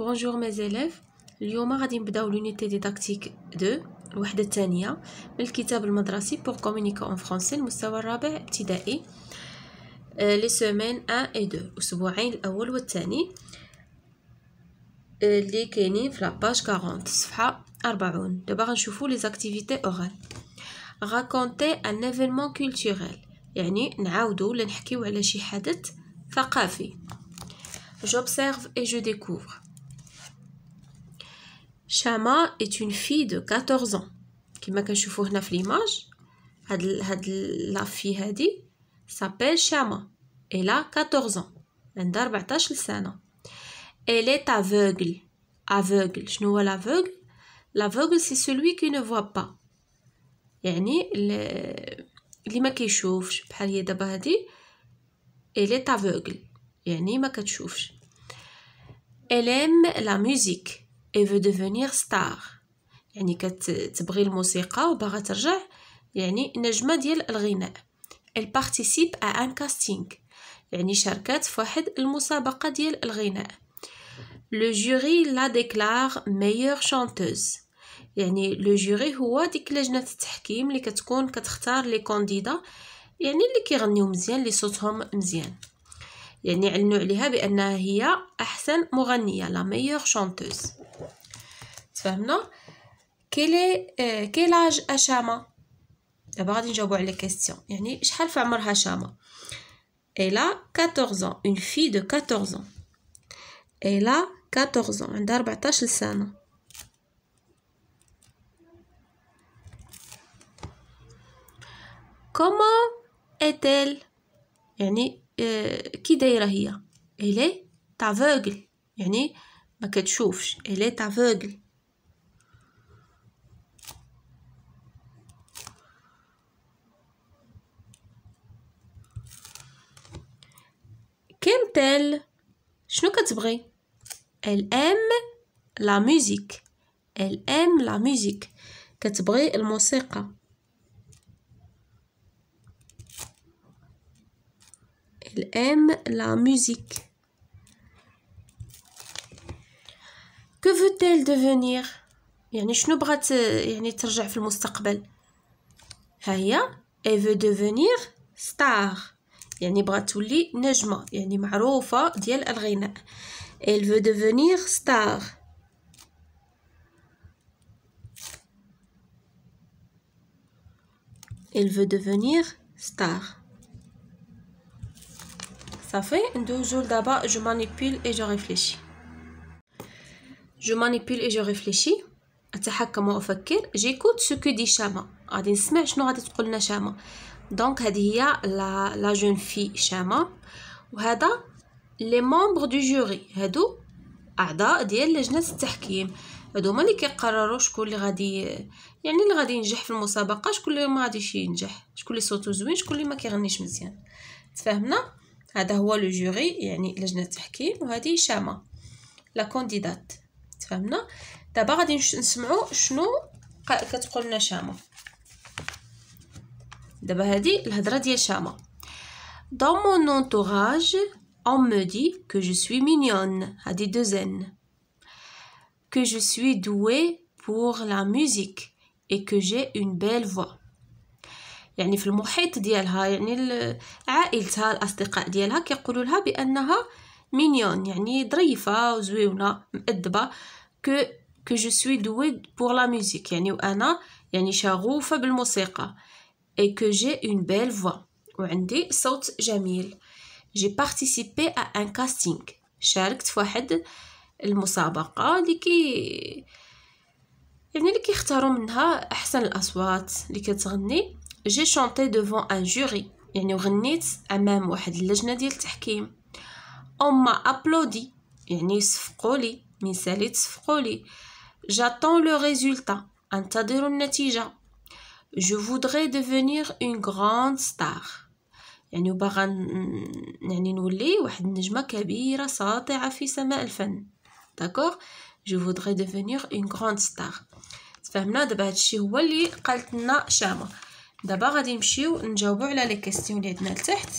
بونجور زيليف اليوم غادي نبداو لونيتي ديداكتيك 2 الوحده الثانيه من الكتاب المدرسي بور كومونيكي اون فرونسي المستوى الرابع ابتدائي لي سومين 1 اي 2 الاسبوعين الاول والثاني آه، اللي كاينين في لاباج 40 صفحه 40 دابا غنشوفو لي زاكتيفيتي اورال راكونتي ان ايفينمون كولتوريل يعني نعاودو ولا نحكيو على شي حدث ثقافي j'observe et je découvre Chama est une fille de 14 ans. كما on هنا في ليماج هاد هاد لا في هادي s'appelle Shama. Elle a 14 ans. Elle a 14 ans. Elle est aveugle. Aveugle. qu'est-ce شنو هو l'aveugle? L'aveugle c'est celui qui ne voit pas. يعني اللي ما كيشوفش بحال هي دابا هادي. Elle est aveugle. ne voit pas. Elle aime la musique. اي فو devenir ستار يعني كتبغي الموسيقى وباغا ترجع يعني نجمه ديال الغناء elle participe ا ان كاستينغ يعني شاركات في واحد المسابقه ديال الغناء لو جوري لا ديكلار ميور chanteuse يعني لو جوري هو ديك لجنه التحكيم اللي كتكون كتختار لي كونديدا يعني اللي كيغنيو مزيان اللي صوتهم مزيان يعني علنوا عليها بانها هي احسن مغنيه لا ميور شانتوز تفهمنا كيلي كيلاج اشاما دابا غادي نجاوبو على كاستيون يعني شحال في عمر هشامه elle 14 ans une fille de 14 ans elle 14 ans عندها 14 سنه كومو يعني, euh, est يعني كي دايره هي elle تافوغل يعني ما كتشوفش elle تافوغل تال شنو كتبغي elle aime la musique elle aime la musique كتبغي الموسيقى elle aime la musique que veut-elle devenir يعني شنو بغات يعني ترجع في المستقبل ها هي elle veut devenir star يعني بغات تولي نجمة يعني معروفة ديال الغناء elle veut devenir star elle veut devenir star صافي ندوزو لدابا جو manipule اي جو ريفليشي جو manipule اي جو ريفليشي اتحكم وافكر جيكوت سو كو دي شاما غادي نسمع شنو غادي تقول لنا شاما دونك هذه هي لا لا جون في شاما وهذا لي مومبر دو جوري هادو اعضاء ديال لجنه التحكيم هادو هما اللي كيقرروا شكون اللي غادي يعني اللي غادي ينجح في المسابقه شكون اللي ما غاديش ينجح شكون اللي صوتو زوين شكون اللي ما كيغنيش مزيان تفاهمنا هذا هو لو جوري يعني لجنه التحكيم وهذه شاما لا كونديدات تفاهمنا دابا غادي نسمعوا شنو كتقول لنا شاما دابا هادي الهضره ديال شامه دون مون entourage اون me دي كو جو سوي مينيون هادي دو كو جو سوي دوي بور لا ميوزيك اي كو جي اون بيل فوا يعني في المحيط ديالها يعني عائلتها الاصدقاء ديالها كيقولوا لها بانها مينيون يعني ظريفه وزويونه مؤدبه كو كو جو سوي دوي بور لا ميوزيك يعني وانا يعني شغوفه بالموسيقى et que j'ai une belle voix عندي صوت جميل J'ai participé à un casting. شاركت في واحد المسابقه اللي كي يعني اللي كيختاروا منها احسن الاصوات اللي كتغني J'ai chanté devant un jury. يعني غنيت امام واحد اللجنه ديال التحكيم m'a ابلودي يعني صفقوا لي من ساليت صفقوا لي J'attends لو résultat. انتظر النتيجه Je voudrais devenir une grande star. يعني وباغا يعني نولي واحد النجمة كبيرة ساطعة في سماء الفن داكوغ جو فودغي ديفينيغ اون كروند ستار تفهمنا دابا هادشي هو اللي قالت لنا شامة دابا غادي نمشيو نجاوبو على لي كيستيون اللي عندنا لتحت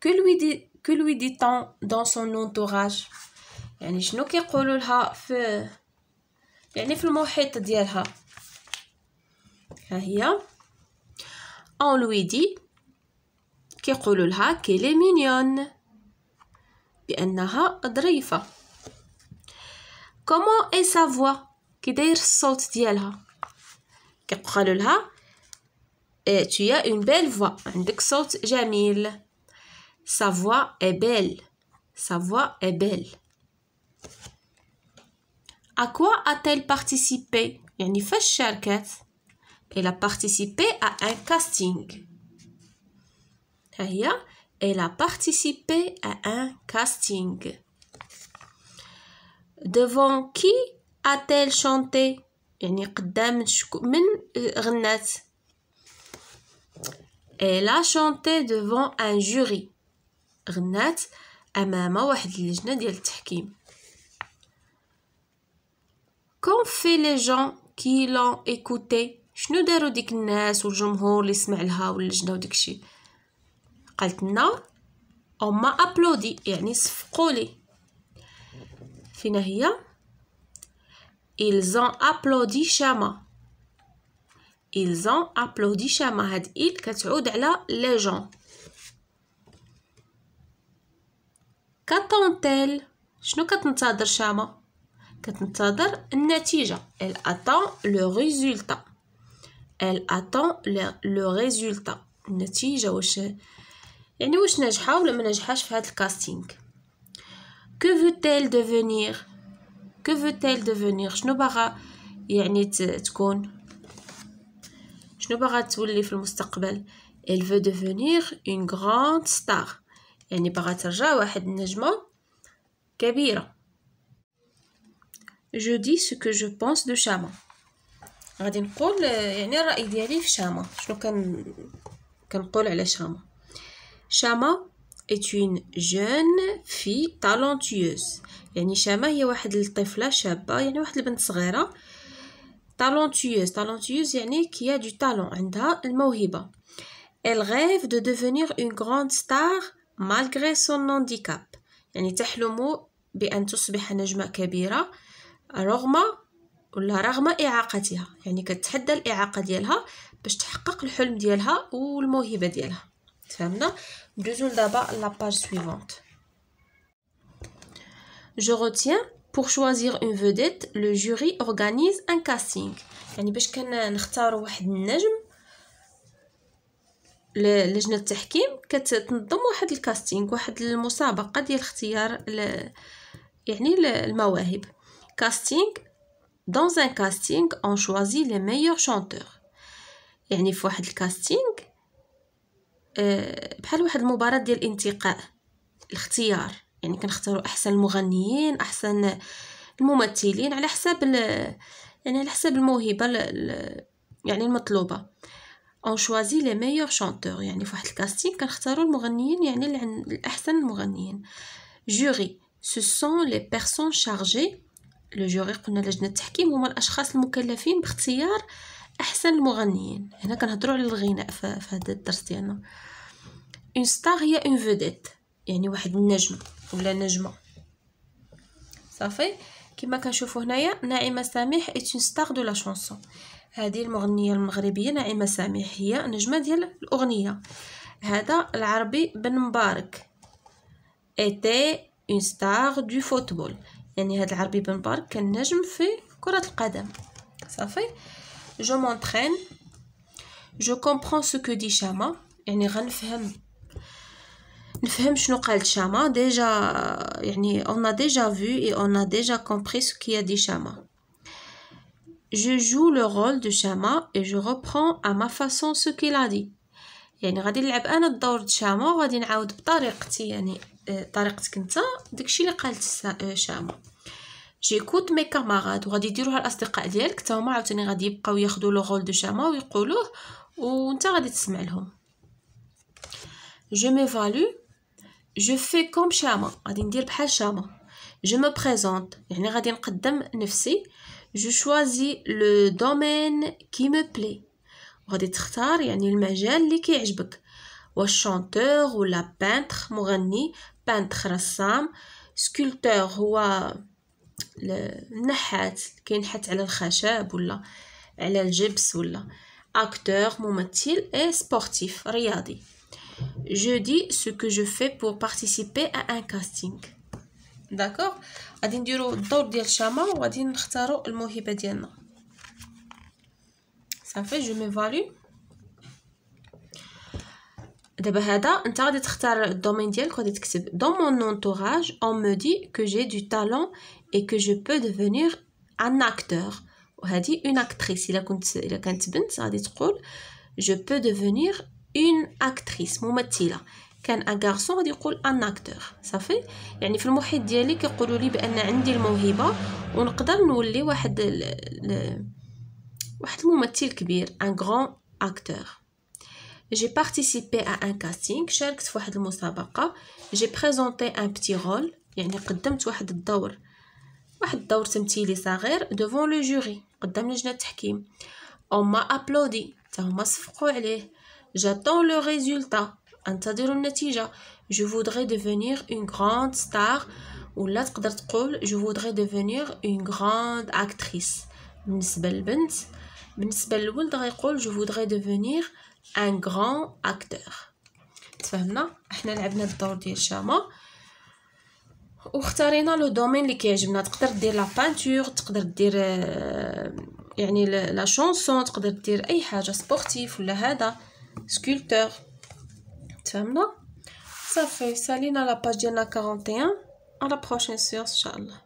que lui dit que lui dit-on dans son entourage يعني شنو كيقولوا لها في يعني في المحيط ديالها ها هي اون لوي دي كيقولوا لها كيلي مينيون بانها ظريفه كومون اي سافوا كي داير الصوت ديالها كيقولوا لها تيا اون بيل فوا عندك صوت جميل سافوا اي بيل سافوا اي بيل À quoi a-t-elle participé Elle a participé à un casting. Elle a participé à un casting. Devant qui a-t-elle chanté e, Elle a chanté devant un jury. Elle a chanté devant un jury. Qu'ont fait pas qui qui écouté écouté شنو داروا ديك الناس والجمهور اللي سمع لها قالت لنا m'a applaudi يعني صفقوا لي فينا هي ils ont applaudi Shama ils ont applaudi chama هاد il كتعود على les gens كاتونتيل شنو كتنتظر كتنتظر النتيجة elle attend le résultat elle attend le résultat النتيجة واش يعني واش ناجحة ولا ما ناجحاش في هذا الكاستينغ que veut-elle devenir que veut-elle devenir شنو باغا يعني تكون شنو باغا تولي في المستقبل elle veut devenir une grande star يعني باغا ترجع واحد النجمة كبيرة je dis ce que je pense de شاما غادي نقول يعني الراي ديالي في شاما شنو كان كنقول على شاما شاما est une jeune fille talentueuse يعني شاما هي واحد الطفله شابه يعني واحد البنت صغيره talentueuse talentueuse يعني qui a du talent عندها الموهبه elle rêve de devenir une grande star malgré son handicap يعني تحلم بأن تصبح نجمة كبيرة رغم ولا رغم اعاقتها يعني كتحدى الاعاقه ديالها باش تحقق الحلم ديالها والموهبه ديالها تفهمنا ندوزو دابا لاباج سويفونت جو روتيان Pour choisir une vedette, le jury organise un casting. يعني باش كنختاروا واحد النجم لجنة التحكيم كتنظم واحد الكاستينغ واحد المسابقة ديال اختيار يعني المواهب كاستينغ dans ان كاستينغ اون شوازي لي ميور شونتور يعني في واحد الكاستينغ آه، بحال واحد المباراة ديال الانتقاء الاختيار يعني كنختاروا احسن المغنيين احسن الممثلين على حساب يعني على حساب الموهبة يعني المطلوبة اون شوازي لي ميور شانتور يعني فواحد الكاستينغ كنختاروا المغنيين يعني الاحسن المغنيين جوري سو سون لي بيرسون شارجي لو جوري قلنا لجنة التحكيم هما الأشخاص المكلفين باختيار أحسن المغنيين هنا كنهضروا على الغناء في هذا الدرس ديالنا اون ستار هي اون فوديت يعني واحد النجم ولا نجمة صافي كما كنشوفوا هنايا ناعمه سامح ايت اون ستار دو لا شونسون هذه المغنيه المغربيه ناعمه سامح هي نجمه ديال الاغنيه هذا العربي بن مبارك ايتي اون ستار دو فوتبول يعني هاد العربي بن بارك كان نجم في كرة القدم صافي جو مونترين جو كومبرون سو كو دي شاما يعني غنفهم نفهم شنو قال شاما ديجا يعني اون ا ديجا فو اي اون ا ديجا كومبري سو كي دي شاما جو جو لو رول دو شاما اي جو ريبرون ا ما فاصون سو كي لا دي يعني غادي نلعب انا الدور دو شاما وغادي نعاود بطريقتي يعني آه، طريقتك انت داكشي اللي قالت شامه كوت مي كاماراد وغادي يديروها الاصدقاء ديالك حتى هما عاوتاني غادي يبقاو ياخذوا لو رول دو شامه ويقولوه وانت غادي تسمع لهم جو مي فالو جو في كوم شاما غادي ندير بحال شاما جو مي بريزونت يعني غادي نقدم نفسي جو شوازي لو دومين كي مي بلي غادي تختار يعني المجال اللي كيعجبك والشانتور ولا بانتخ مغني بانتخ رسام سكولتور هو النحات كينحت على الخشب ولا على الجبس ولا اكتور ممثل اي سبورتيف رياضي je dis ce que je fais pour participer à un casting داكوغ غادي نديرو الدور ديال الشمع وغادي نختارو الموهبه ديالنا صافي جو ميفالي دابا هذا انت غادي تختار الدومين ديالك غادي تكتب دون مون انتوراج اون مو دي كو جي دو تالون اي كو جو بو ديفونير ان اكتور وهادي اون اكتريس الا كنت الا كانت بنت غادي تقول جو بو ديفونير اون اكتريس ممثله كان ان غارسون غادي يقول ان اكتور صافي يعني في المحيط ديالي كيقولوا لي بان عندي الموهبه ونقدر نولي واحد ال ال واحد الممثل كبير ان غران اكتور j'ai participé à un casting شاركت في واحد المسابقه j'ai présenté un petit rôle يعني قدمت واحد الدور واحد الدور تمثيلي صغير devant le jury قدام لجنه التحكيم on m'a applaudi حتى هما صفقوا عليه j'attends le résultat انتظر النتيجه je voudrais devenir une grande star ولا تقدر تقول je voudrais devenir une grande actrice بالنسبه للبنت بالنسبه للولد غيقول je voudrais devenir ان غران اكتور تفهمنا حنا لعبنا الدور ديال شاما واختارينا لو دومين اللي كيعجبنا تقدر دير لا بانتور تقدر دير آه، يعني لا شونسون تقدر دير اي حاجه سبورتيف ولا هذا سكولتور تفهمنا صافي سالينا لا باج ديالنا 41 على بروشين سيونس ان شاء الله